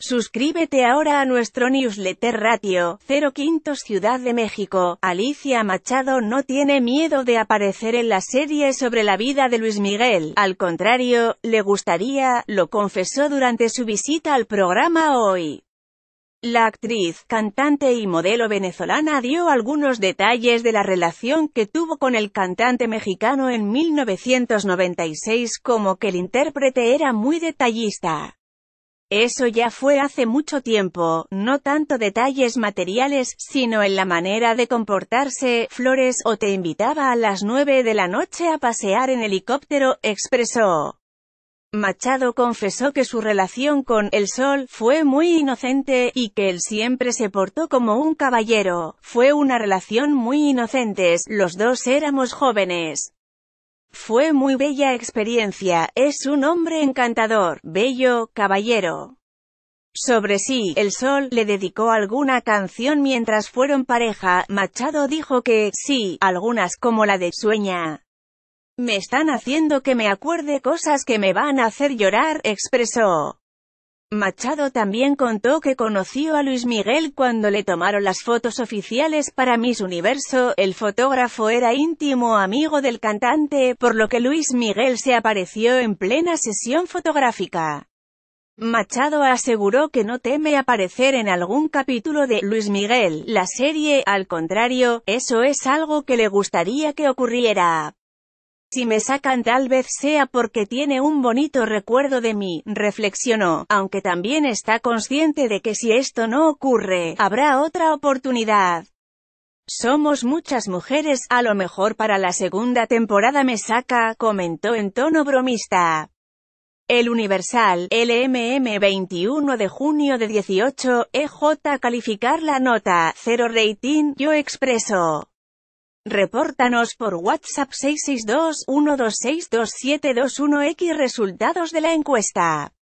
Suscríbete ahora a nuestro newsletter Ratio 05 Ciudad de México. Alicia Machado no tiene miedo de aparecer en la serie sobre la vida de Luis Miguel. Al contrario, le gustaría, lo confesó durante su visita al programa hoy. La actriz, cantante y modelo venezolana dio algunos detalles de la relación que tuvo con el cantante mexicano en 1996 como que el intérprete era muy detallista. Eso ya fue hace mucho tiempo, no tanto detalles materiales, sino en la manera de comportarse, Flores o te invitaba a las nueve de la noche a pasear en helicóptero, expresó. Machado confesó que su relación con El Sol fue muy inocente, y que él siempre se portó como un caballero. Fue una relación muy inocente, los dos éramos jóvenes. Fue muy bella experiencia, es un hombre encantador, bello, caballero. Sobre sí, El Sol, le dedicó alguna canción mientras fueron pareja, Machado dijo que, sí, algunas como la de Sueña. Me están haciendo que me acuerde cosas que me van a hacer llorar, expresó. Machado también contó que conoció a Luis Miguel cuando le tomaron las fotos oficiales para Miss Universo, el fotógrafo era íntimo amigo del cantante, por lo que Luis Miguel se apareció en plena sesión fotográfica. Machado aseguró que no teme aparecer en algún capítulo de Luis Miguel, la serie, al contrario, eso es algo que le gustaría que ocurriera, si me sacan tal vez sea porque tiene un bonito recuerdo de mí, reflexionó, aunque también está consciente de que si esto no ocurre, habrá otra oportunidad. Somos muchas mujeres, a lo mejor para la segunda temporada me saca, comentó en tono bromista. El Universal, LMM 21 de junio de 18, EJ calificar la nota, cero rating, yo expreso. Repórtanos por WhatsApp 662-1262721X resultados de la encuesta.